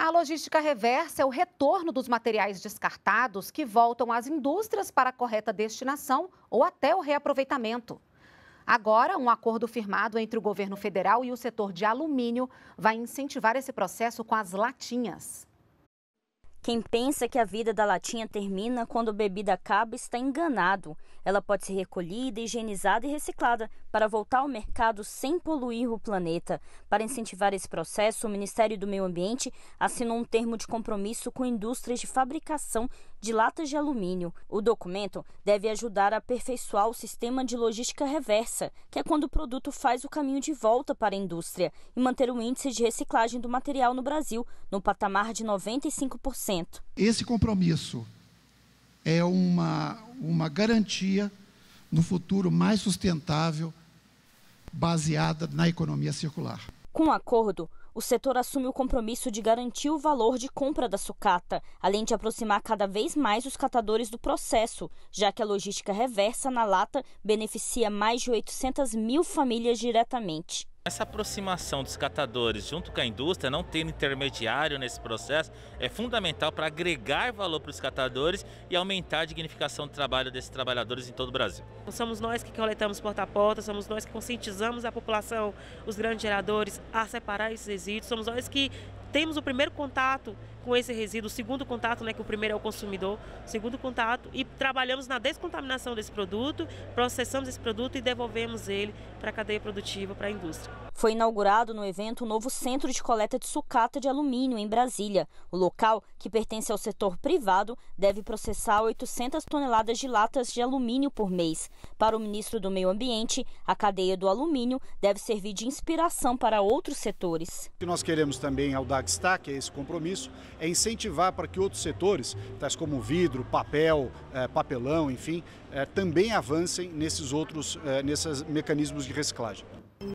A logística reversa é o retorno dos materiais descartados que voltam às indústrias para a correta destinação ou até o reaproveitamento. Agora, um acordo firmado entre o governo federal e o setor de alumínio vai incentivar esse processo com as latinhas. Quem pensa que a vida da latinha termina quando a bebida acaba está enganado. Ela pode ser recolhida, higienizada e reciclada para voltar ao mercado sem poluir o planeta. Para incentivar esse processo, o Ministério do Meio Ambiente assinou um termo de compromisso com indústrias de fabricação de latas de alumínio. O documento deve ajudar a aperfeiçoar o sistema de logística reversa, que é quando o produto faz o caminho de volta para a indústria, e manter o índice de reciclagem do material no Brasil no patamar de 95%. Esse compromisso é uma, uma garantia no futuro mais sustentável baseada na economia circular. Com o acordo, o setor assume o compromisso de garantir o valor de compra da sucata, além de aproximar cada vez mais os catadores do processo, já que a logística reversa na lata beneficia mais de 800 mil famílias diretamente. Essa aproximação dos catadores junto com a indústria, não tendo intermediário nesse processo, é fundamental para agregar valor para os catadores e aumentar a dignificação do trabalho desses trabalhadores em todo o Brasil. Somos nós que coletamos porta a porta, somos nós que conscientizamos a população, os grandes geradores, a separar esses resíduos, somos nós que temos o primeiro contato com esse resíduo, o segundo contato, né, que o primeiro é o consumidor, segundo contato, e trabalhamos na descontaminação desse produto, processamos esse produto e devolvemos ele para a cadeia produtiva, para a indústria. Foi inaugurado no evento o um novo centro de coleta de sucata de alumínio em Brasília. O local, que pertence ao setor privado, deve processar 800 toneladas de latas de alumínio por mês. Para o ministro do Meio Ambiente, a cadeia do alumínio deve servir de inspiração para outros setores. O que nós queremos também, ao dar destaque a é esse compromisso, é incentivar para que outros setores, tais como vidro, papel, eh, papelão, enfim, eh, também avancem nesses outros, eh, nesses mecanismos de reciclagem.